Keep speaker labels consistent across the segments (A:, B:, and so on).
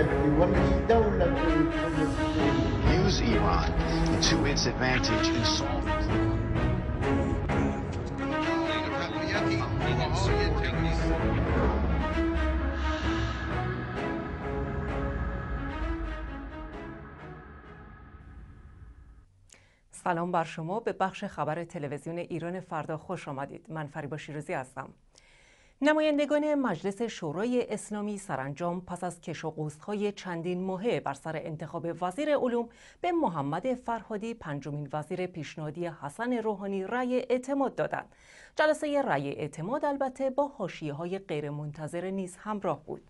A: Use
B: سلام بر شما به بخش خبر تلویزیون ایران فردا خوش آمدید من فریبا شیروزی هستم نمایندگان مجلس شورای اسلامی سرانجام پس از کش و چندین ماهه بر سر انتخاب وزیر علوم به محمد فرهادی پنجمین وزیر پیشنهادی حسن روحانی رأی اعتماد دادند. جلسه رأی اعتماد البته با حاشیه های غیرمنتظره نیز همراه بود.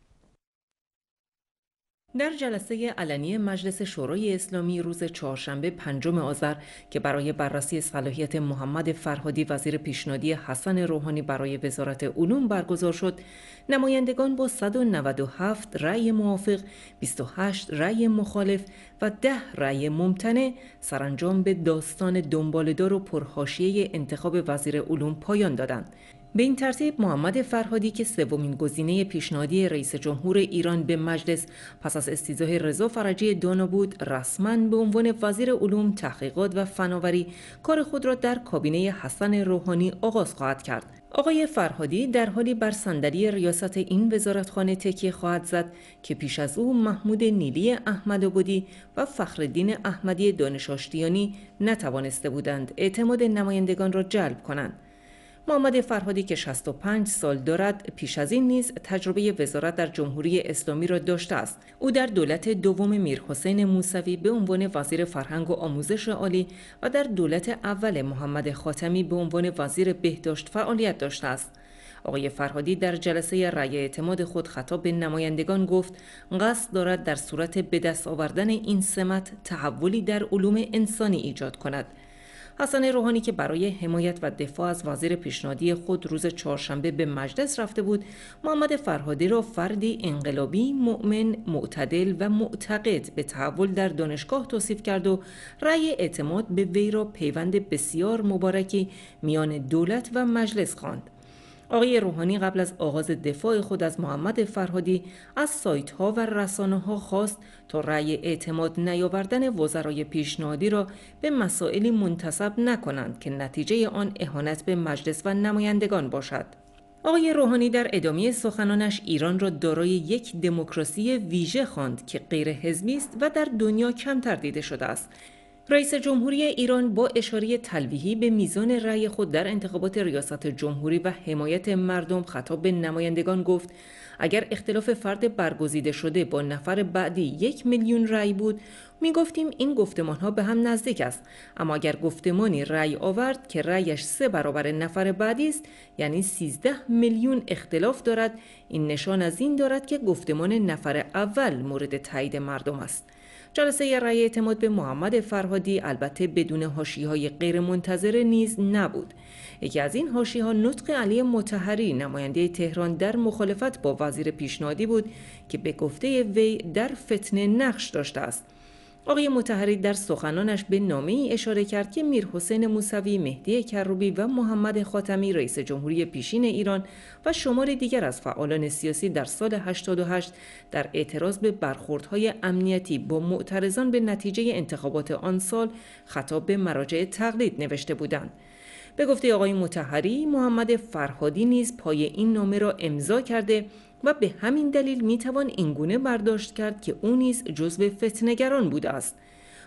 B: در جلسه علنی مجلس شورای اسلامی روز چهارشنبه پنجم آذر که برای بررسی صلاحیت محمد فرهادی وزیر پیشنهادی حسن روحانی برای وزارت علوم برگزار شد نمایندگان با 197 رأی موافق 28 رأی مخالف و 10 رأی ممتنع سرانجام به داستان دنبالدار و پرحاشیه انتخاب وزیر علوم پایان دادند به این ترتیب محمد فرهادی که سومین گزینه پیشنهادی رئیس جمهور ایران به مجلس پس از استیضاح رضا فرجی دانا بود رسما به عنوان وزیر علوم تحقیقات و فناوری کار خود را در کابینه حسن روحانی آغاز خواهد کرد آقای فرهادی در حالی بر صندلی ریاست این وزارتخانه تکیه خواهد زد که پیش از او محمود نیلی احمد آبادی و فخردین احمدی دانش نتوانسته بودند اعتماد نمایندگان را جلب کنند محمد فرهادی که 65 سال دارد پیش از این نیز تجربه وزارت در جمهوری اسلامی را داشته است او در دولت دوم میر حسین موسوی به عنوان وزیر فرهنگ و آموزش عالی و در دولت اول محمد خاتمی به عنوان وزیر بهداشت فعالیت داشته است آقای فرهادی در جلسه رأی اعتماد خود خطاب به نمایندگان گفت قصد دارد در صورت به دست آوردن این سمت تحولی در علوم انسانی ایجاد کند حسن روحانی که برای حمایت و دفاع از وزیر پیشنهادی خود روز چهارشنبه به مجلس رفته بود محمد فرهادی را فردی انقلابی مؤمن معتدل و معتقد به تحول در دانشگاه توصیف کرد و رأی اعتماد به وی را پیوند بسیار مبارکی میان دولت و مجلس خواند آقای روحانی قبل از آغاز دفاع خود از محمد فرهادی از سایت ها و رسانه ها خواست تا رأی اعتماد نیاوردن وزرای پیشنهادی را به مسائلی منتصب نکنند که نتیجه آن اهانت به مجلس و نمایندگان باشد. آقای روحانی در ادامه سخنانش ایران را دارای یک دموکراسی ویژه خواند که غیر است و در دنیا کمتر دیده شده است رئیس جمهوری ایران با اشاره تلویحی به میزان رأی خود در انتخابات ریاست جمهوری و حمایت مردم خطاب به نمایندگان گفت اگر اختلاف فرد برگزیده شده با نفر بعدی یک میلیون رأی بود می این گفتمان ها به هم نزدیک است اما اگر گفتمانی رأی آورد که رأیش سه برابر نفر بعدی است یعنی 13 میلیون اختلاف دارد این نشان از این دارد که گفتمان نفر اول مورد تایید مردم است جلسه رأی اعتماد به محمد فرهادی البته بدون هاشی های غیر منتظره نیز نبود یکی از این هاشی ها نطق علی متحری نماینده تهران در مخالفت با وزیر پیشنهادی بود که به گفته وی در فتنه نقش داشته است آقای متحری در سخنانش به نامه ای اشاره کرد که میر حسین موسوی، مهدی کروبی و محمد خاتمی رئیس جمهوری پیشین ایران و شمار دیگر از فعالان سیاسی در سال 88 در اعتراض به برخوردهای امنیتی با معترضان به نتیجه انتخابات آن سال خطاب به مراجع تقلید نوشته بودند. به گفته آقای متحری محمد فرهادی نیز پای این نامه را امضا کرده و به همین دلیل میتوان اینگونه برداشت کرد که او نیز جزو فتنگران بوده است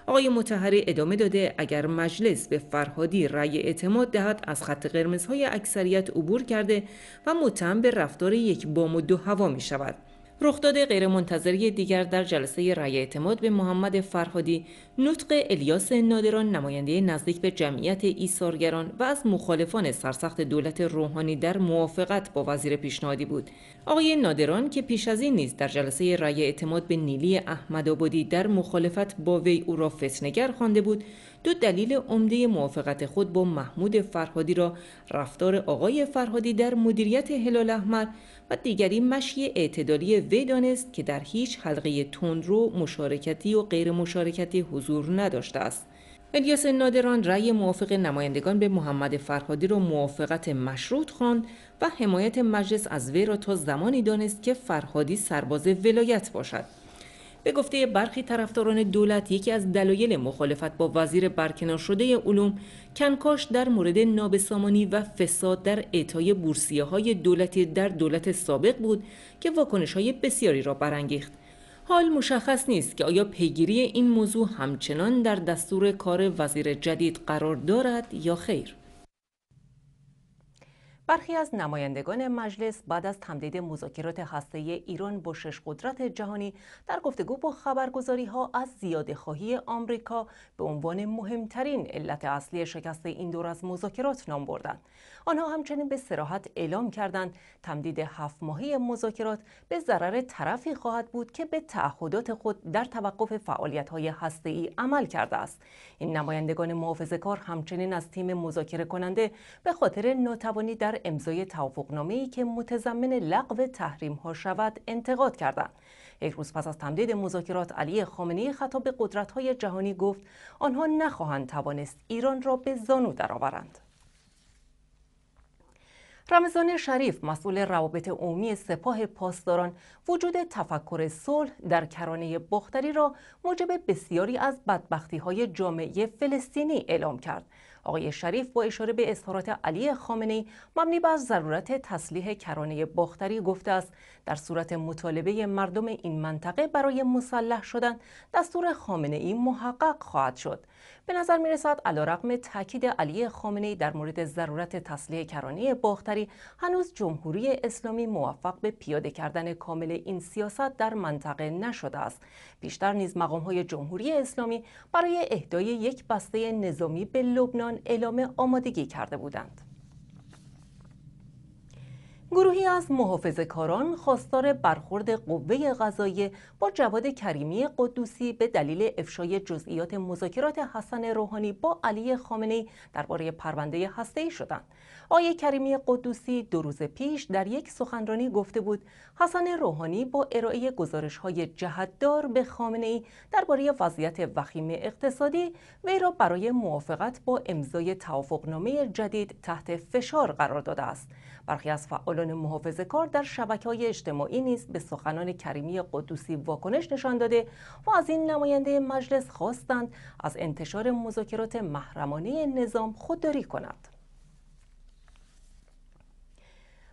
B: آقای متحری ادامه داده اگر مجلس به فرهادی رأی اعتماد دهد از خط قرمزهای اکثریت عبور کرده و متهم به رفتار یک بام و دو هوا می شود رخداد غیرمنتظره دیگر در جلسه رأی اعتماد به محمد فرهادی نطق الیاس نادران نماینده نزدیک به جمعیت ایثارگران و از مخالفان سرسخت دولت روحانی در موافقت با وزیر پیشنهادی بود آقای نادران که پیش از این نیز در جلسه رأی اعتماد به نیلی احمدآبادی در مخالفت با وی او را فتنهگر خوانده بود دو دلیل عمده موافقت خود با محمود فرهادی را رفتار آقای فرهادی در مدیریت هلال احمر و دیگری مشی اعتدالی وی دانست که در هیچ حلقه تندرو مشارکتی و غیر مشارکتی حضور نداشته است الیاس نادران رأی موافق نمایندگان به محمد فرهادی را موافقت مشروط خواند و حمایت مجلس از وی را تا زمانی دانست که فرهادی سرباز ولایت باشد به گفته برخی طرفداران دولت یکی از دلایل مخالفت با وزیر برکنار شده علوم کنکاش در مورد نابسامانی و فساد در اعطای بورسیه های دولتی در دولت سابق بود که واکنش های بسیاری را برانگیخت. حال مشخص نیست که آیا پیگیری این موضوع همچنان در دستور کار وزیر جدید قرار دارد یا خیر. برخی از نمایندگان مجلس بعد از تمدید مذاکرات هسته ایران با شش قدرت جهانی در گفتگو با خبرگزاری ها از زیاده خواهی آمریکا به عنوان مهمترین علت اصلی شکست این دور از مذاکرات نام بردند. آنها همچنین به سراحت اعلام کردند تمدید هفت ماهی مذاکرات به ضرر طرفی خواهد بود که به تعهدات خود در توقف فعالیت های ای عمل کرده است. این نمایندگان کار همچنین از تیم مذاکره کننده به خاطر ناتوانی در امضای ای که متضمن لغو تحریم ها شود انتقاد کردند یک روز پس از تمدید مذاکرات علی خامنه‌ای خطاب به قدرت‌های جهانی گفت آنها نخواهند توانست ایران را به زانو درآورند رمضان شریف مسئول روابط عمومی سپاه پاسداران وجود تفکر صلح در کرانه باختری را موجب بسیاری از بدبختی های جامعه فلسطینی اعلام کرد آقای شریف با اشاره به اظهارات علی خامنه‌ای مبنی بر ضرورت تسلیح کرانه باختری گفته است در صورت مطالبه مردم این منطقه برای مسلح شدن دستور خامنه‌ای محقق خواهد شد به نظر می رسد علیرغم تاکید علی خامنه‌ای در مورد ضرورت تسلیح کرانه باختری هنوز جمهوری اسلامی موفق به پیاده کردن کامل این سیاست در منطقه نشده است بیشتر نیز مقام‌های جمهوری اسلامی برای اهدای یک بسته نظامی به لبنان آن اعلام آمادگی کرده بودند. گروهی از محافظ کاران خواستار برخورد قوه غذایی با جواد کریمی قدوسی به دلیل افشای جزئیات مذاکرات حسن روحانی با علی خامنه‌ای درباره پرونده ای شدند. آقای کریمی قدوسی دو روز پیش در یک سخنرانی گفته بود حسن روحانی با ارائه های جهتدار به خامنه‌ای درباره وضعیت وخیم اقتصادی وی را برای موافقت با امضای توافقنامه جدید تحت فشار قرار داده است. برخی از فعالان محافظ کار در شبکه های اجتماعی نیست به سخنان کریمی قدوسی واکنش نشان داده و از این نماینده مجلس خواستند از انتشار مذاکرات محرمانه نظام خودداری کند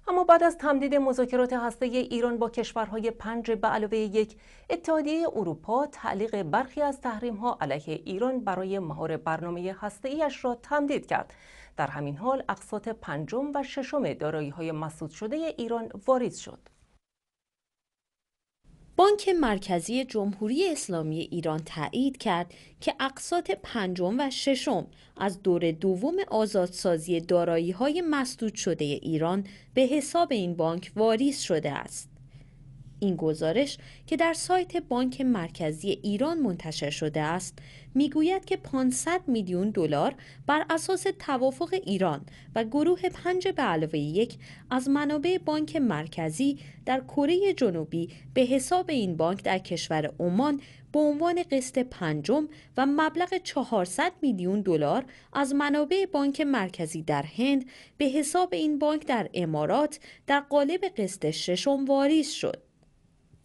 B: اما بعد از تمدید مذاکرات هسته ایران با کشورهای پنج به علاوه یک اتحادیه اروپا تعلیق برخی از تحریم ها علیه ایران برای مهار برنامه هسته ایش را تمدید کرد در همین حال اقساط پنجم و ششم دارایی های مسدود شده ایران واریز شد.
A: بانک مرکزی جمهوری اسلامی ایران تایید کرد که اقساط پنجم و ششم از دور دوم آزادسازی دارایی های مسدود شده ایران به حساب این بانک واریز شده است. این گزارش که در سایت بانک مرکزی ایران منتشر شده است میگوید که 500 میلیون دلار بر اساس توافق ایران و گروه پنج به علاوه یک از منابع بانک مرکزی در کره جنوبی به حساب این بانک در کشور عمان به عنوان قسط پنجم و مبلغ 400 میلیون دلار از منابع بانک مرکزی در هند به حساب این بانک در امارات در قالب قسط ششم واریز شد.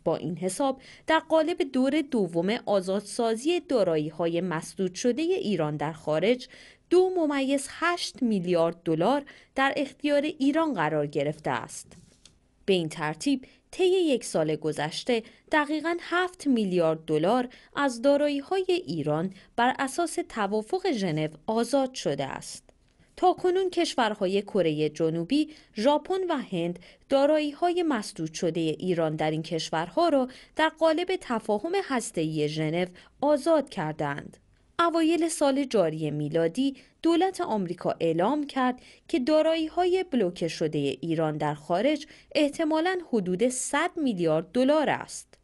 A: با این حساب در قالب دور دوم آزادسازی دارایی های مسدود شده ایران در خارج دو ممیز 8 میلیارد دلار در اختیار ایران قرار گرفته است. به این ترتیب طی یک سال گذشته دقیقا 7 میلیارد دلار از دارایی های ایران بر اساس توافق ژنو آزاد شده است. تاکنون کشورهای کره جنوبی، ژاپن و هند دارایی های مسدود شده ایران در این کشورها را در قالب تفاهم هسته‌ای ژنو آزاد کردند. اوایل سال جاری میلادی دولت آمریکا اعلام کرد که دارایی های بلوکه شده ایران در خارج احتمالاً حدود 100 میلیارد دلار است.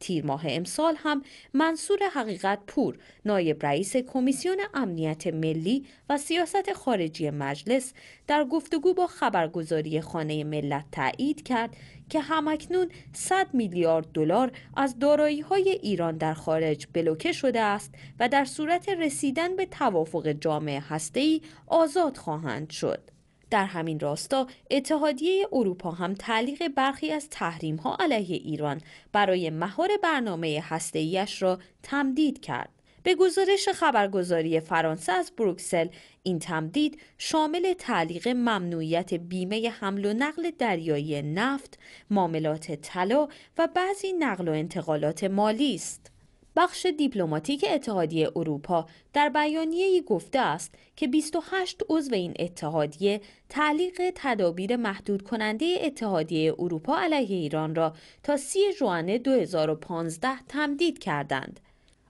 A: تیرماه ماه امسال هم منصور حقیقت پور نایب رئیس کمیسیون امنیت ملی و سیاست خارجی مجلس در گفتگو با خبرگزاری خانه ملت تایید کرد که همکنون 100 میلیارد دلار از دارایی های ایران در خارج بلوکه شده است و در صورت رسیدن به توافق جامعه هسته‌ای آزاد خواهند شد. در همین راستا اتحادیه اروپا هم تعلیق برخی از تحریم ها علیه ایران برای مهار برنامه هسته‌ایش را تمدید کرد. به گزارش خبرگزاری فرانسه از بروکسل این تمدید شامل تعلیق ممنوعیت بیمه حمل و نقل دریایی نفت، معاملات طلا و بعضی نقل و انتقالات مالی است. بخش دیپلماتیک اتحادیه اروپا در بیانیه‌ای گفته است که 28 عضو این اتحادیه تعلیق تدابیر محدود کننده اتحادیه اروپا علیه ایران را تا سی جوانه 2015 تمدید کردند.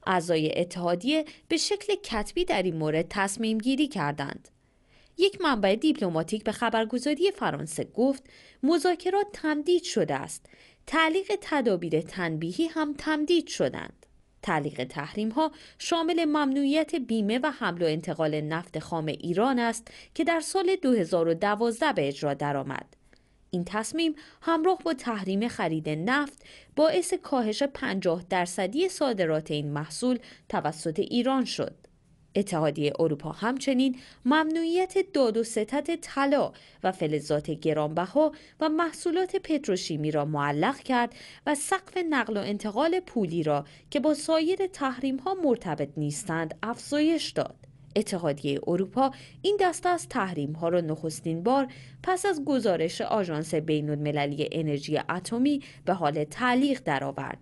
A: اعضای اتحادیه به شکل کتبی در این مورد تصمیم گیری کردند. یک منبع دیپلماتیک به خبرگزاری فرانسه گفت مذاکرات تمدید شده است تعلیق تدابیر تنبیهی هم تمدید شدند تعلیق تحریم ها شامل ممنوعیت بیمه و حمل و انتقال نفت خام ایران است که در سال 2012 به اجرا درآمد. این تصمیم همراه با تحریم خرید نفت باعث کاهش 50 درصدی صادرات این محصول توسط ایران شد. اتحادیه اروپا همچنین ممنوعیت داد و ستت طلا و فلزات گرانبها و محصولات پتروشیمی را معلق کرد و سقف نقل و انتقال پولی را که با سایر تحریم ها مرتبط نیستند افزایش داد. اتحادیه اروپا این دسته از تحریم ها را نخستین بار پس از گزارش آژانس بین المللی انرژی اتمی به حال تعلیق درآورد.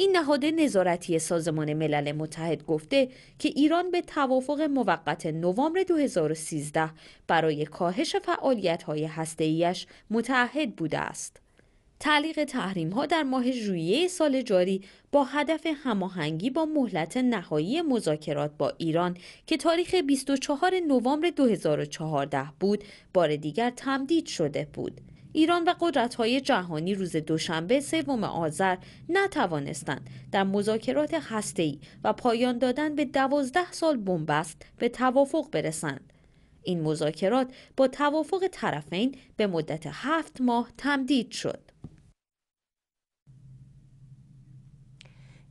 A: این نهاد نظارتی سازمان ملل متحد گفته که ایران به توافق موقت نوامبر 2013 برای کاهش فعالیت‌های هسته‌ایش متعهد بوده است. تعلیق تحریم ها در ماه ژوئیه سال جاری با هدف هماهنگی با مهلت نهایی مذاکرات با ایران که تاریخ 24 نوامبر 2014 بود بار دیگر تمدید شده بود ایران و قدرت‌های جهانی روز دوشنبه سوم آذر نتوانستند در مذاکرات هسته‌ای و پایان دادن به دوازده سال بنبست به توافق برسند. این مذاکرات با توافق طرفین به مدت هفت ماه تمدید شد.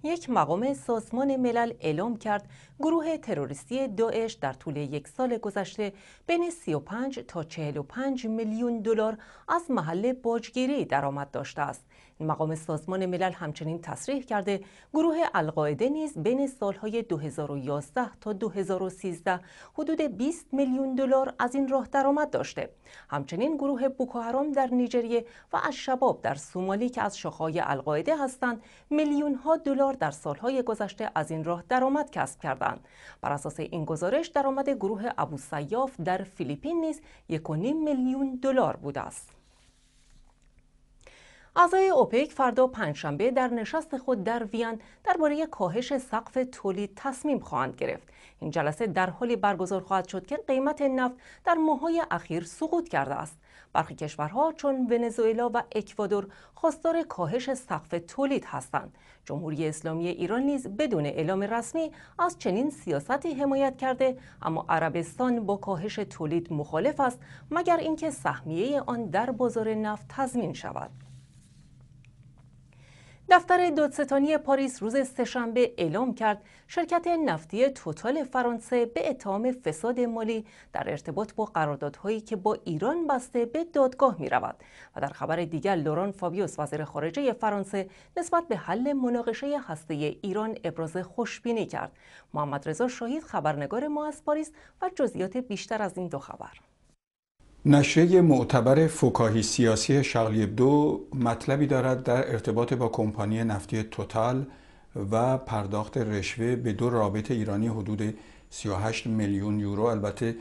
A: یک مقام سازمان ملل
B: اعلام کرد گروه تروریستی داعش در طول یک سال گذشته بین 35 تا 45 میلیون دلار از محل باجگیری درآمد داشته است مقام سازمان ملل همچنین تصریح کرده گروه القاعده نیز بین سالهای 2011 تا 2013 حدود 20 میلیون دلار از این راه درآمد داشته همچنین گروه بوکوهرام در نیجریه و از شباب در سومالی که از شاخه‌های القاعده هستند میلیون ها دلار در سالهای گذشته از این راه درآمد کسب کردند بر اساس این گزارش درآمد گروه ابو سیاف در فیلیپین نیز 1.5 میلیون دلار بوده است اعضای اوپک فردا پنجشنبه در نشست خود در وین درباره کاهش سقف تولید تصمیم خواهند گرفت این جلسه در حالی برگزار خواهد شد که قیمت نفت در ماههای اخیر سقوط کرده است برخی کشورها چون ونزوئلا و اکوادور خواستار کاهش سقف تولید هستند جمهوری اسلامی ایران نیز بدون اعلام رسمی از چنین سیاستی حمایت کرده اما عربستان با کاهش تولید مخالف است مگر اینکه سهمیه آن در بازار نفت تضمین شود دفتر دادستانی پاریس روز سهشنبه اعلام کرد شرکت نفتی توتال فرانسه به اتهام فساد مالی در ارتباط با قراردادهایی که با ایران بسته به دادگاه می رود و در خبر دیگر لوران فابیوس وزیر خارجه فرانسه نسبت به حل مناقشه هسته ایران ابراز خوشبینی کرد محمد رضا شاهید خبرنگار ما از پاریس و جزئیات بیشتر از این دو خبر
C: نشریه معتبر فکاهی سیاسی شغلی دو مطلبی دارد در ارتباط با کمپانی نفتی توتال و پرداخت رشوه به دو رابط ایرانی حدود 38 میلیون یورو البته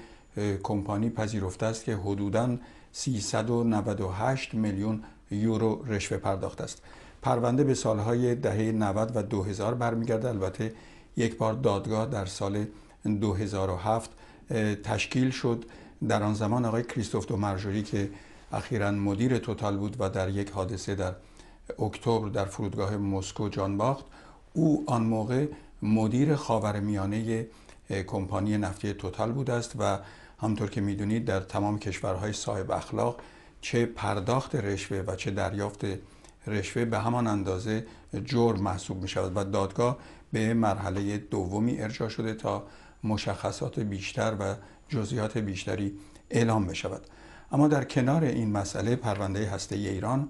C: کمپانی پذیرفته است که حدوداً 398 میلیون یورو رشوه پرداخت است پرونده به سالهای دهه 90 و 2000 برمیگرده البته یک بار دادگاه در سال 2007 تشکیل شد در آن زمان آقای کریستوف دو مرجوری که اخیرا مدیر توتال بود و در یک حادثه در اکتبر در فرودگاه مسکو جان باخت او آن موقع مدیر خاورمیانه کمپانی نفتی توتال بود است و همطور که میدونید در تمام کشورهای صاحب اخلاق چه پرداخت رشوه و چه دریافت رشوه به همان اندازه جرم محسوب می شود و دادگاه به مرحله دومی ارجاع شده تا مشخصات بیشتر و جزئیات بیشتری اعلام بشود اما در کنار این مسئله پرونده هسته ایران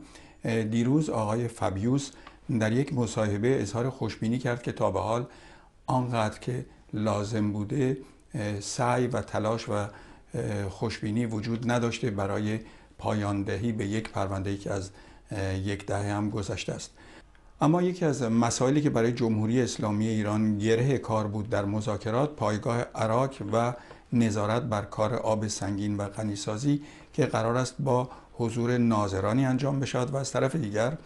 C: دیروز آقای فابیوس در یک مصاحبه اظهار خوشبینی کرد که تا به حال آنقدر که لازم بوده سعی و تلاش و خوشبینی وجود نداشته برای پایان دهی به یک پرونده که از یک دهه هم گذشته است اما یکی از مسائلی که برای جمهوری اسلامی ایران گره کار بود در مذاکرات پایگاه عراق و نظارت بر کار آب سنگین و غنیسازی که قرار است با حضور ناظرانی انجام بشود و از طرف دیگر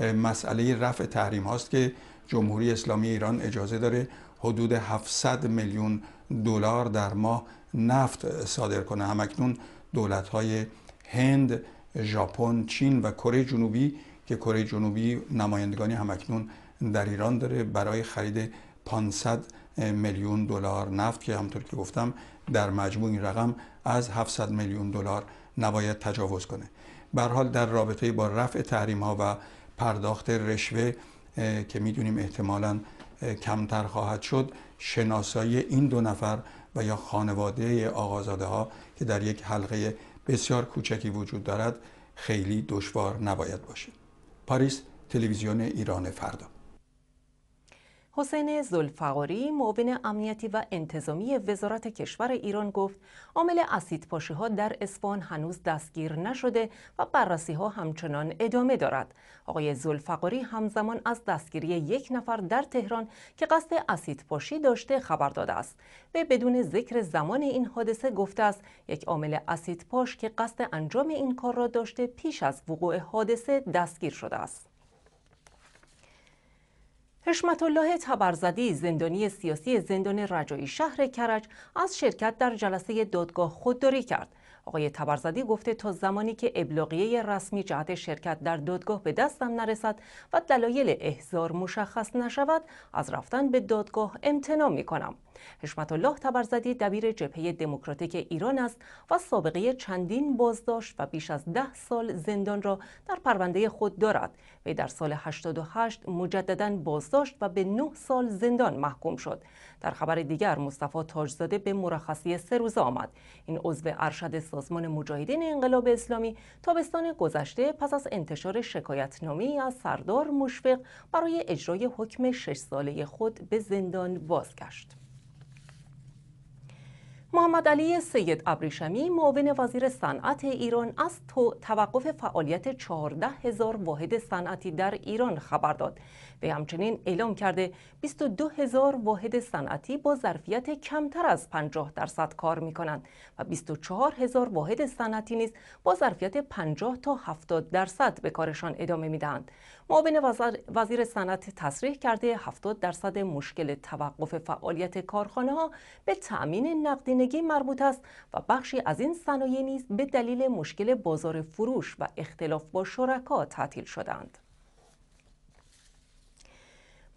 C: مسئله رفع تحریم هاست که جمهوری اسلامی ایران اجازه داره حدود 700 میلیون دلار در ماه نفت صادر کنه همکنون دولت های هند، ژاپن، چین و کره جنوبی که کره جنوبی نمایندگانی همکنون در ایران داره برای خرید 500 میلیون دلار نفت که همطور که گفتم در مجموع این رقم از 700 میلیون دلار نباید تجاوز کنه به حال در رابطه با رفع تحریم ها و پرداخت رشوه که میدونیم احتمالا کمتر خواهد شد شناسایی این دو نفر و یا خانواده آقازاده ها که در یک حلقه بسیار کوچکی وجود دارد خیلی دشوار نباید باشه پاریس تلویزیون ایران فردا
B: حسین زلفقاری معاون امنیتی و انتظامی وزارت کشور ایران گفت عامل پاشی ها در اسفان هنوز دستگیر نشده و بررسی ها همچنان ادامه دارد آقای زلفقاری همزمان از دستگیری یک نفر در تهران که قصد اسیدپاشی داشته خبر داده است و بدون ذکر زمان این حادثه گفته است یک عامل اسیدپاش که قصد انجام این کار را داشته پیش از وقوع حادثه دستگیر شده است حشمت الله تبرزدی زندانی سیاسی زندان رجایی شهر کرج از شرکت در جلسه دادگاه خودداری کرد. آقای تبرزدی گفته تا زمانی که ابلاغیه رسمی جهت شرکت در دادگاه به دستم نرسد و دلایل احضار مشخص نشود از رفتن به دادگاه امتنا می کنم. حشمت الله تبرزدی دبیر جبهه دموکراتیک ایران است و سابقه چندین بازداشت و بیش از ده سال زندان را در پرونده خود دارد. وی در سال 88 مجددا بازداشت و به 9 سال زندان محکوم شد در خبر دیگر مصطفی تاجزاده به مرخصی سه روزه آمد این عضو ارشد سازمان مجاهدین انقلاب اسلامی تابستان گذشته پس از انتشار نامی از سردار مشفق برای اجرای حکم شش ساله خود به زندان بازگشت محمد علی سید ابریشمی معاون وزیر صنعت ایران از توقف فعالیت 14 هزار واحد صنعتی در ایران خبر داد وی همچنین اعلام کرده 22 هزار واحد صنعتی با ظرفیت کمتر از 50 درصد کار می کنند و 24 هزار واحد صنعتی نیز با ظرفیت 50 تا 70 درصد به کارشان ادامه می دهند. معاون وزیر صنعت تصریح کرده 70 درصد مشکل توقف فعالیت کارخانه ها به تأمین نقدینگی مربوط است و بخشی از این صنایع نیز به دلیل مشکل بازار فروش و اختلاف با شرکا تعطیل شدند.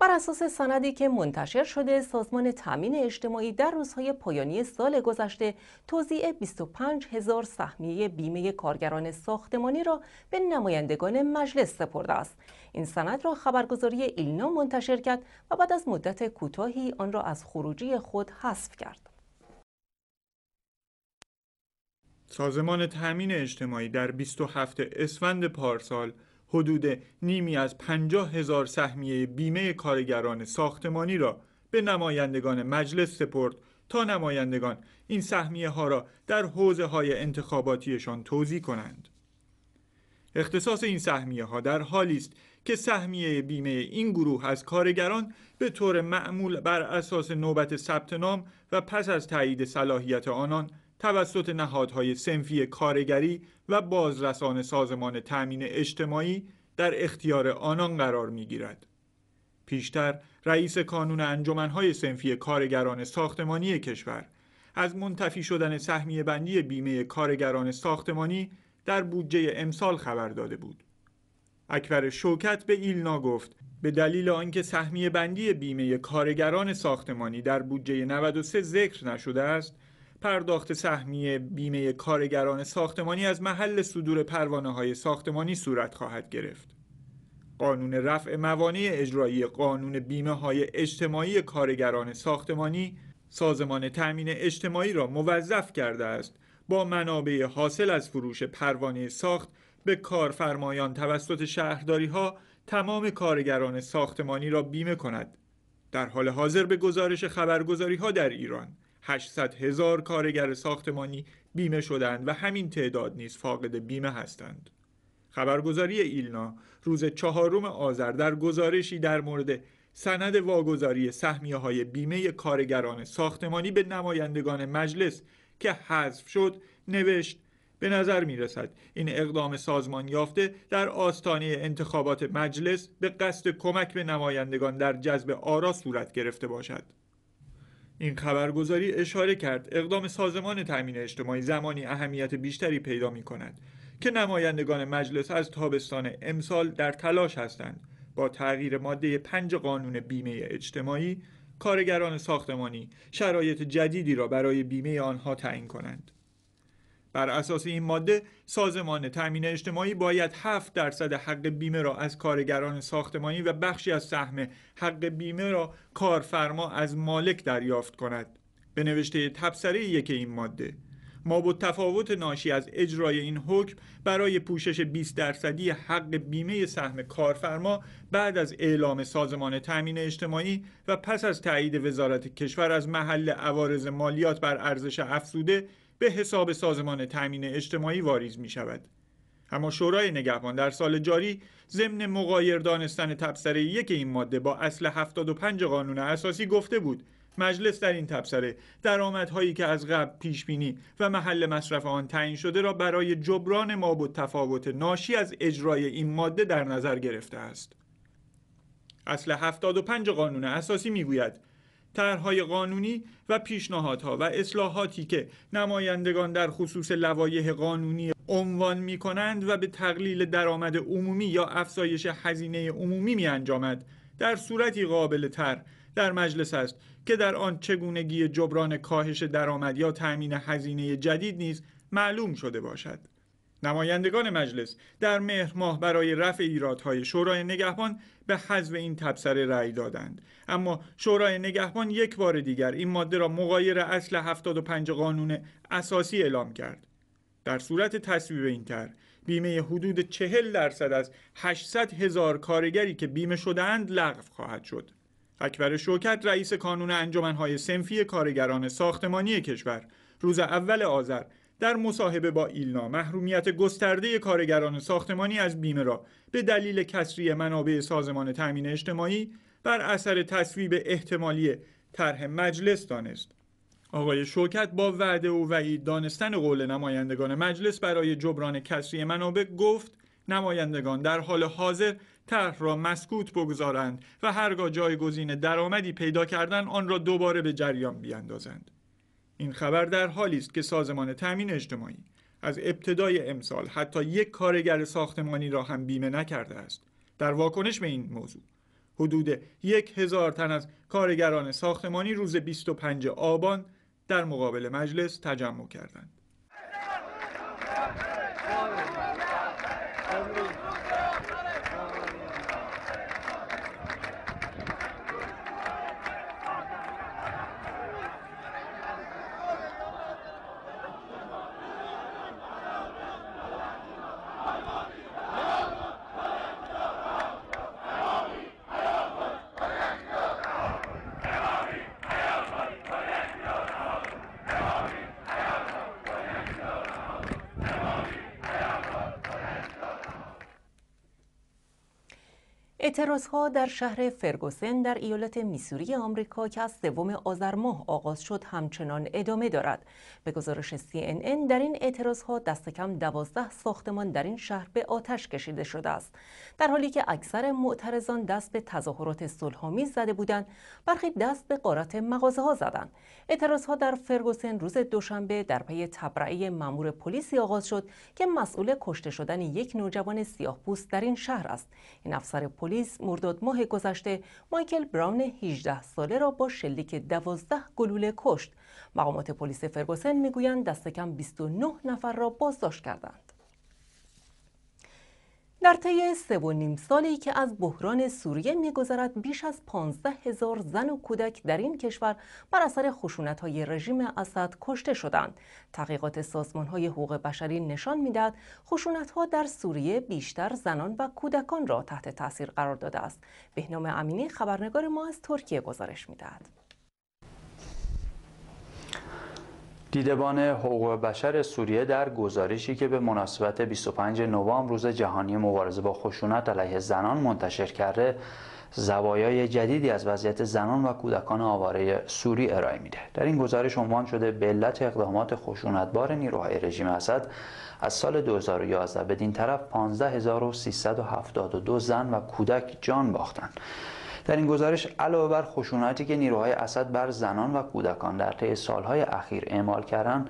B: بر اساس سندی که منتشر شده سازمان تامین اجتماعی در روزهای پایانی سال گذشته توزیع 25 هزار سهمیه بیمه کارگران ساختمانی را به نمایندگان مجلس سپرده است این سند را خبرگزاری ایلنا منتشر کرد و بعد از مدت کوتاهی آن را از خروجی خود حذف کرد
D: سازمان تامین اجتماعی در 27 اسفند پارسال حدود نیمی از پنجاه هزار سهمیه بیمه کارگران ساختمانی را به نمایندگان مجلس سپرد تا نمایندگان این سهمیه ها را در حوزه های انتخاباتیشان توضیح کنند. اختصاص این سهمیه ها در حالی است که سهمیه بیمه این گروه از کارگران به طور معمول بر اساس نوبت ثبت نام و پس از تایید صلاحیت آنان توسط نهادهای سنفی کارگری و بازرسان سازمان تأمین اجتماعی در اختیار آنان قرار میگیرد. پیشتر رئیس کانون انجمنهای سنفی کارگران ساختمانی کشور از منتفی شدن سهمی بندی بیمه کارگران ساختمانی در بودجه امسال خبر داده بود. اکبر شوکت به ایلنا گفت به دلیل آنکه سهمیه بندی بیمه کارگران ساختمانی در بودجه 93 ذکر نشده است پرداخت سهمیه بیمه کارگران ساختمانی از محل صدور پروانه های ساختمانی صورت خواهد گرفت. قانون رفع موانع اجرایی قانون بیمه های اجتماعی کارگران ساختمانی سازمان تأمین اجتماعی را موظف کرده است با منابع حاصل از فروش پروانه ساخت به کارفرمایان توسط شهرداری ها تمام کارگران ساختمانی را بیمه کند. در حال حاضر به گزارش خبرگزاری ها در ایران 800 هزار کارگر ساختمانی بیمه شدند و همین تعداد نیز فاقد بیمه هستند. خبرگزاری ایلنا روز چهارم آذر در گزارشی در مورد سند واگذاری سهمیه های بیمه کارگران ساختمانی به نمایندگان مجلس که حذف شد نوشت به نظر می این اقدام سازمان یافته در آستانه انتخابات مجلس به قصد کمک به نمایندگان در جذب آرا صورت گرفته باشد. این خبرگزاری اشاره کرد اقدام سازمان تأمین اجتماعی زمانی اهمیت بیشتری پیدا می کند که نمایندگان مجلس از تابستان امسال در تلاش هستند با تغییر ماده پنج قانون بیمه اجتماعی کارگران ساختمانی شرایط جدیدی را برای بیمه آنها تعیین کنند. بر اساس این ماده سازمان تامین اجتماعی باید 7 درصد حق بیمه را از کارگران ساختمانی و بخشی از سهم حق بیمه را کارفرما از مالک دریافت کند به نوشته تبصره یک این ماده ما با تفاوت ناشی از اجرای این حکم برای پوشش 20 درصدی حق بیمه سهم کارفرما بعد از اعلام سازمان تامین اجتماعی و پس از تایید وزارت کشور از محل عوارض مالیات بر ارزش افزوده به حساب سازمان تأمین اجتماعی واریز می شود. اما شورای نگهبان در سال جاری ضمن مقایر دانستن تبصره یک این ماده با اصل 75 قانون اساسی گفته بود مجلس در این تبصره درآمدهایی که از قبل پیش بینی و محل مصرف آن تعیین شده را برای جبران مابود تفاوت ناشی از اجرای این ماده در نظر گرفته است. اصل 75 قانون اساسی میگوید طرحهای قانونی و پیشنهادها و اصلاحاتی که نمایندگان در خصوص لوایح قانونی عنوان می کنند و به تقلیل درآمد عمومی یا افزایش هزینه عمومی می انجامد در صورتی قابل تر در مجلس است که در آن چگونگی جبران کاهش درآمد یا تأمین هزینه جدید نیز معلوم شده باشد نمایندگان مجلس در مهر ماه برای رفع ایرادهای شورای نگهبان به حذف این تبصره رأی دادند اما شورای نگهبان یک بار دیگر این ماده را مغایر اصل 75 قانون اساسی اعلام کرد در صورت تصویب این تر بیمه حدود 40 درصد از 800 هزار کارگری که بیمه شدهاند لغو خواهد شد اکبر شوکت رئیس کانون انجمنهای سنفی کارگران ساختمانی کشور روز اول آذر در مصاحبه با ایلنا محرومیت گسترده کارگران ساختمانی از بیمه را به دلیل کسری منابع سازمان تأمین اجتماعی بر اثر تصویب احتمالی طرح مجلس دانست آقای شوکت با وعده و وعید دانستن قول نمایندگان مجلس برای جبران کسری منابع گفت نمایندگان در حال حاضر طرح را مسکوت بگذارند و هرگاه جایگزین درآمدی پیدا کردن آن را دوباره به جریان بیاندازند این خبر در حالی است که سازمان تامین اجتماعی از ابتدای امسال حتی یک کارگر ساختمانی را هم بیمه نکرده است در واکنش به این موضوع حدود یک هزار تن از کارگران ساختمانی روز 25 آبان در مقابل مجلس تجمع کردند
B: اعتراض ها در شهر فرگوسن در ایالت میسوری آمریکا که از سوم آذر ماه آغاز شد همچنان ادامه دارد. به گزارش CNN در این اعتراض ها دست کم دوازده ساختمان در این شهر به آتش کشیده شده است. در حالی که اکثر معترضان دست به تظاهرات صلحآمیز زده بودند، برخی دست به قارت مغازه ها زدند. اعتراض ها در فرگوسن روز دوشنبه در پی تبرئه مامور پلیسی آغاز شد که مسئول کشته شدن یک نوجوان سیاه‌پوست در این شهر است. این افسر پلیس مرداد ماه گذشته مایکل براون 18 ساله را با شلیک 12 گلوله کشت. مقامات پلیس فرگوسن میگویند دست کم 29 نفر را بازداشت کردند. در طی سه و نیم سالی که از بحران سوریه میگذرد بیش از پانزده هزار زن و کودک در این کشور بر اثر خشونت های رژیم اسد کشته شدند. تحقیقات سازمان های حقوق بشری نشان میدهد خشونت ها در سوریه بیشتر زنان و کودکان را تحت تاثیر قرار داده است. بهنام امینی خبرنگار ما از ترکیه گزارش میدهد.
E: دیدبان حقوق بشر سوریه در گزارشی که به مناسبت 25 نوامبر روز جهانی مبارزه با خشونت علیه زنان منتشر کرده زوایای جدیدی از وضعیت زنان و کودکان آواره سوری ارائه میده در این گزارش عنوان شده به علت اقدامات خشونتبار نیروهای رژیم اسد از سال 2011 بدین طرف 15372 زن و کودک جان باختند در این گزارش علاوه بر خشونتی که نیروهای اسد بر زنان و کودکان در طی سالهای اخیر اعمال کردند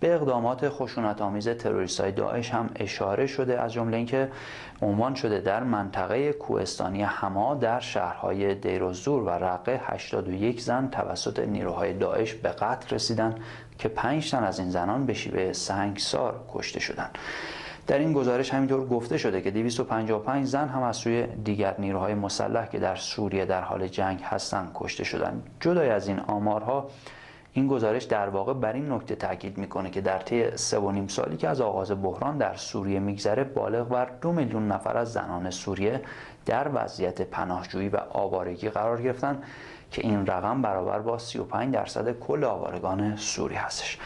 E: به اقدامات خشونت آمیز تروریست های داعش هم اشاره شده از جمله اینکه عنوان شده در منطقه کوهستانی حما در شهرهای دیروزور و رقه 81 زن توسط نیروهای داعش به قتل رسیدن که 5 تن از این زنان به شیوه سنگسار کشته شدند در این گزارش همینطور گفته شده که 255 زن هم از سوی دیگر نیروهای مسلح که در سوریه در حال جنگ هستند کشته شدند جدای از این آمارها این گزارش در واقع بر این نکته تاکید میکنه که در طی سه نیم سالی که از آغاز بحران در سوریه میگذره بالغ بر دو میلیون نفر از زنان سوریه در وضعیت پناهجویی و آوارگی قرار گرفتن که این رقم برابر با 35 درصد کل آوارگان سوری هستش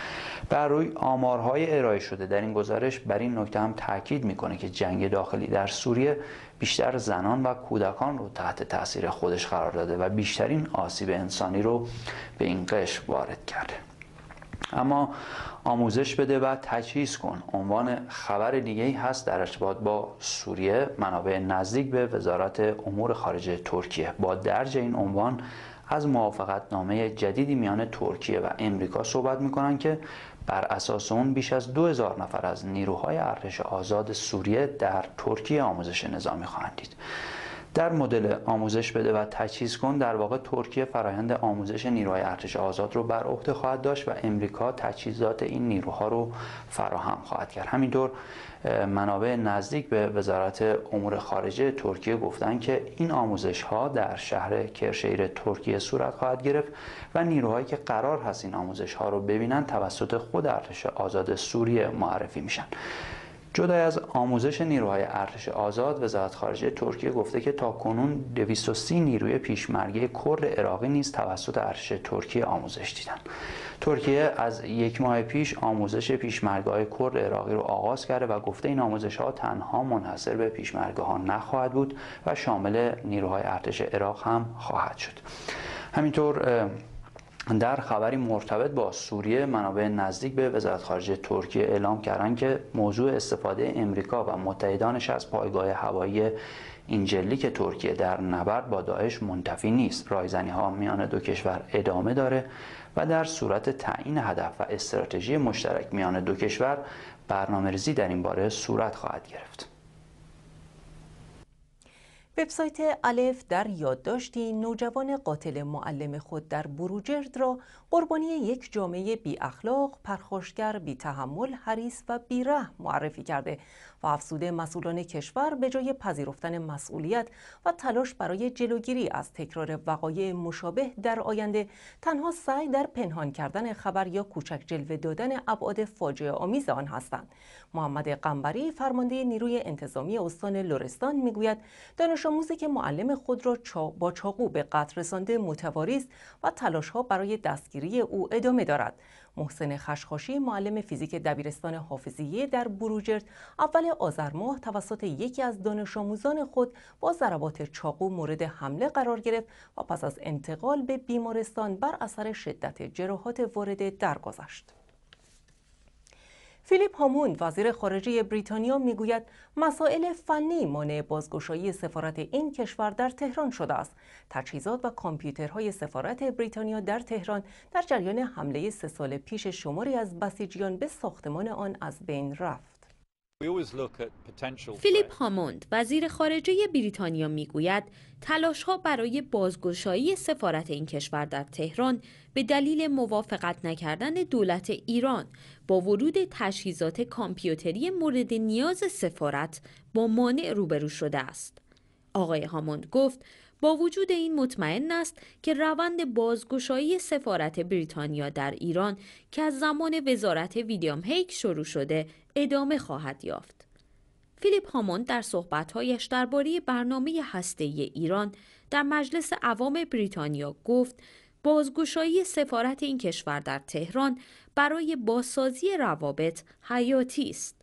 E: بر روی آمارهای ارائه شده در این گزارش بر این نکته هم تاکید میکنه که جنگ داخلی در سوریه بیشتر زنان و کودکان رو تحت تاثیر خودش قرار داده و بیشترین آسیب انسانی رو به این قش وارد کرده اما آموزش بده و تجهیز کن عنوان خبر دیگه ای هست در ارتباط با سوریه منابع نزدیک به وزارت امور خارجه ترکیه با درج این عنوان از موافقت نامه جدیدی میان ترکیه و امریکا صحبت میکنن که بر اساس اون بیش از 2000 نفر از نیروهای ارتش آزاد سوریه در ترکیه آموزش نظامی خواهند دید در مدل آموزش بده و تجهیز کن در واقع ترکیه فرایند آموزش نیروهای ارتش آزاد رو بر عهده خواهد داشت و امریکا تجهیزات این نیروها رو فراهم خواهد کرد همینطور منابع نزدیک به وزارت امور خارجه ترکیه گفتن که این آموزش ها در شهر کرشیر ترکیه صورت خواهد گرفت و نیروهایی که قرار هست این آموزش ها رو ببینن توسط خود ارتش آزاد سوریه معرفی میشن جدا از آموزش نیروهای ارتش آزاد وزارت خارجه ترکیه گفته که تا کنون 230 نیروی پیشمرگه کرد عراقی نیز توسط ارتش ترکیه آموزش دیدند ترکیه از یک ماه پیش آموزش های کرد عراقی رو آغاز کرده و گفته این آموزش ها تنها منحصر به ها نخواهد بود و شامل نیروهای ارتش عراق هم خواهد شد همینطور در خبری مرتبط با سوریه منابع نزدیک به وزارت خارجه ترکیه اعلام کردند که موضوع استفاده امریکا و متحدانش از پایگاه هوایی اینجلی که ترکیه در نبرد با داعش منتفی نیست رایزنی ها میان دو کشور ادامه داره و در صورت تعیین هدف و استراتژی مشترک میان دو کشور برنامه در این باره صورت خواهد گرفت
B: وبسایت الف در یادداشتی نوجوان قاتل معلم خود در بروجرد را قربانی یک جامعه بی اخلاق، پرخوشگر، بی تحمل، حریص و بیره معرفی کرده و افزوده مسئولان کشور به جای پذیرفتن مسئولیت و تلاش برای جلوگیری از تکرار وقایع مشابه در آینده تنها سعی در پنهان کردن خبر یا کوچک جلوه دادن ابعاد فاجعه آمیز آن هستند محمد قنبری فرمانده نیروی انتظامی استان لرستان میگوید دانش آموزی که معلم خود را با چاقو به قتل رسانده متواری است و ها برای دستگیری او ادامه دارد محسن خشخاشی معلم فیزیک دبیرستان حافظیه در بروجرد اول آذر ماه توسط یکی از دانش آموزان خود با ضربات چاقو مورد حمله قرار گرفت و پس از انتقال به بیمارستان بر اثر شدت جراحات وارده درگذشت. فیلیپ هاموند وزیر خارجه بریتانیا میگوید مسائل فنی مانع بازگشایی سفارت این کشور در تهران شده است تجهیزات و کامپیوترهای سفارت بریتانیا در تهران در جریان حمله سه سال پیش شماری از بسیجیان به ساختمان آن از بین
D: رفت فیلیپ
A: هاموند وزیر خارجه بریتانیا میگوید تلاش ها برای بازگشایی سفارت این کشور در تهران به دلیل موافقت نکردن دولت ایران با ورود تجهیزات کامپیوتری مورد نیاز سفارت با مانع روبرو شده است. آقای هاموند گفت با وجود این مطمئن است که روند بازگشایی سفارت بریتانیا در ایران که از زمان وزارت ویدیام هیک شروع شده ادامه خواهد یافت. فیلیپ هاموند در صحبتهایش درباره برنامه هسته ایران در مجلس عوام بریتانیا گفت بازگشایی سفارت این کشور در تهران برای بازسازی روابط حیاتی است.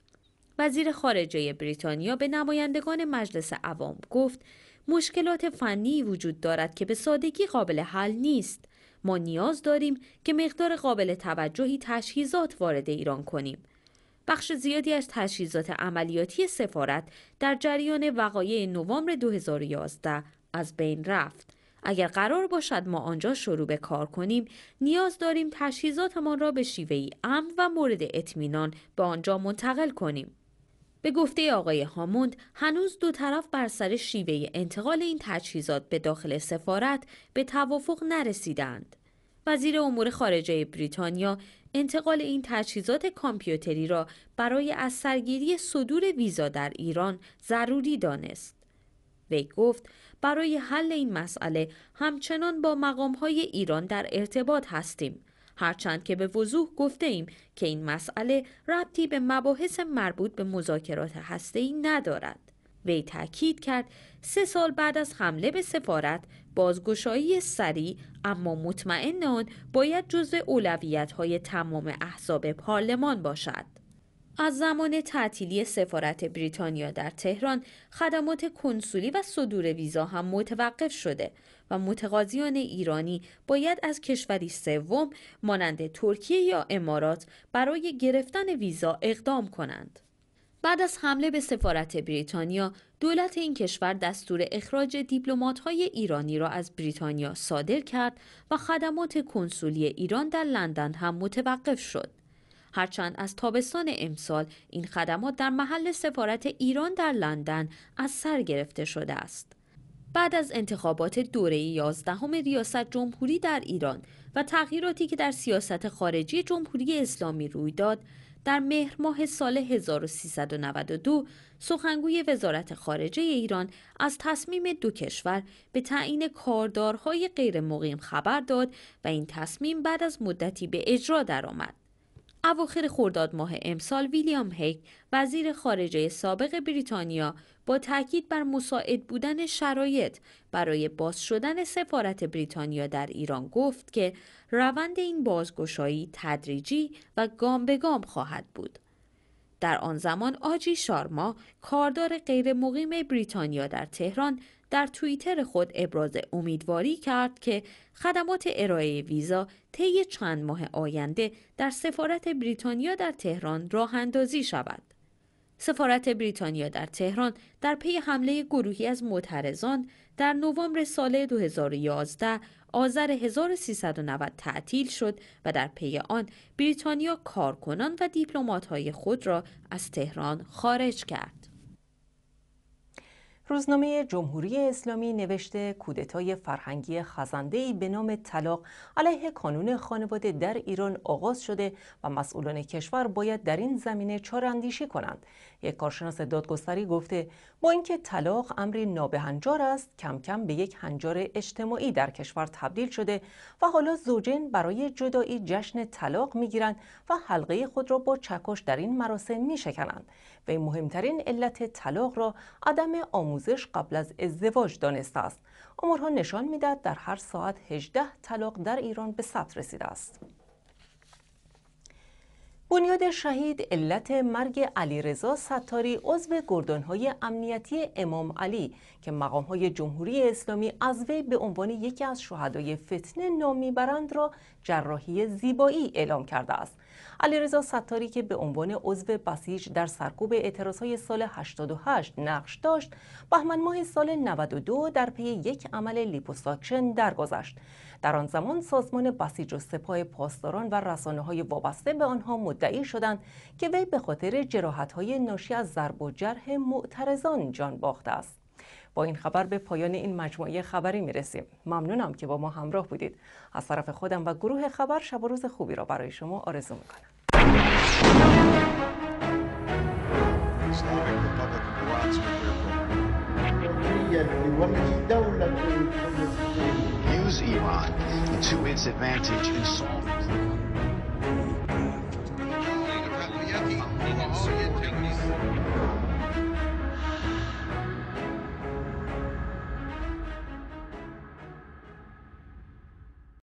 A: وزیر خارجه بریتانیا به نمایندگان مجلس عوام گفت مشکلات فنی وجود دارد که به سادگی قابل حل نیست ما نیاز داریم که مقدار قابل توجهی تجهیزات وارد ایران کنیم بخش زیادی از تجهیزات عملیاتی سفارت در جریان وقایع نوامبر 2011 از بین رفت اگر قرار باشد ما آنجا شروع به کار کنیم نیاز داریم تجهیزاتمان را به شیوهی امن و مورد اطمینان به آنجا منتقل کنیم به گفته آقای هاموند هنوز دو طرف بر سر شیوه انتقال این تجهیزات به داخل سفارت به توافق نرسیدند. وزیر امور خارجه بریتانیا انتقال این تجهیزات کامپیوتری را برای از سرگیری صدور ویزا در ایران ضروری دانست. وی گفت برای حل این مسئله همچنان با مقام های ایران در ارتباط هستیم هرچند که به وضوح گفته ایم که این مسئله ربطی به مباحث مربوط به مذاکرات ای ندارد. وی تاکید کرد سه سال بعد از حمله به سفارت بازگشایی سریع اما مطمئن آن باید جزء اولویت های تمام احزاب پارلمان باشد. از زمان تعطیلی سفارت بریتانیا در تهران خدمات کنسولی و صدور ویزا هم متوقف شده و متقاضیان ایرانی باید از کشوری سوم مانند ترکیه یا امارات برای گرفتن ویزا اقدام کنند. بعد از حمله به سفارت بریتانیا، دولت این کشور دستور اخراج دیپلمات‌های ایرانی را از بریتانیا صادر کرد و خدمات کنسولی ایران در لندن هم متوقف شد. هرچند از تابستان امسال این خدمات در محل سفارت ایران در لندن از سر گرفته شده است. بعد از انتخابات دوره 11 ریاست جمهوری در ایران و تغییراتی که در سیاست خارجی جمهوری اسلامی روی داد در مهر ماه سال 1392 سخنگوی وزارت خارجه ایران از تصمیم دو کشور به تعیین کاردارهای غیر مقیم خبر داد و این تصمیم بعد از مدتی به اجرا درآمد. اواخر خرداد ماه امسال ویلیام هیک وزیر خارجه سابق بریتانیا با تاکید بر مساعد بودن شرایط برای باز شدن سفارت بریتانیا در ایران گفت که روند این بازگشایی تدریجی و گام به گام خواهد بود. در آن زمان آجی شارما کاردار غیر مقیم بریتانیا در تهران در توییتر خود ابراز امیدواری کرد که خدمات ارائه ویزا طی چند ماه آینده در سفارت بریتانیا در تهران راه اندازی شود. سفارت بریتانیا در تهران در پی حمله گروهی از معترضان در نوامبر سال 2011 آذر 1390 تعطیل شد و در پی آن بریتانیا کارکنان و دیپلمات‌های خود را از تهران خارج کرد.
B: روزنامه جمهوری اسلامی نوشته کودتای فرهنگی ای به نام طلاق علیه کانون خانواده در ایران آغاز شده و مسئولان کشور باید در این زمینه اندیشی کنند یک کارشناس دادگستری گفته با اینکه طلاق امری نابهنجار است کم کم به یک هنجار اجتماعی در کشور تبدیل شده و حالا زوجین برای جدایی جشن طلاق میگیرند و حلقه خود را با چکش در این مراسم میشکنند و مهمترین علت طلاق را عدم آموزش قبل از ازدواج دانسته است امورها نشان میدهد در هر ساعت 18 طلاق در ایران به ثبت رسیده است بنیاد شهید علت مرگ علی رضا ستاری عضو گردانهای امنیتی امام علی که های جمهوری اسلامی از وی به عنوان یکی از شهدای فتنه نامی برند را جراحی زیبایی اعلام کرده است علیرضا ستاری که به عنوان عضو بسیج در سرکوب اعتراضهای سال 88 نقش داشت بهمن ماه سال 92 در پی یک عمل لیپوساکشن درگذشت در آن زمان سازمان بسیج و سپاه پاسداران و رسانه های وابسته به آنها مدعی شدند که وی به خاطر جراحت های ناشی از ضرب و جرح معترضان جان باخته است با این خبر به پایان این مجموعه خبری میرسیم ممنونم که با ما همراه بودید از طرف خودم و گروه خبر شب و روز خوبی را برای شما آرزو میکنم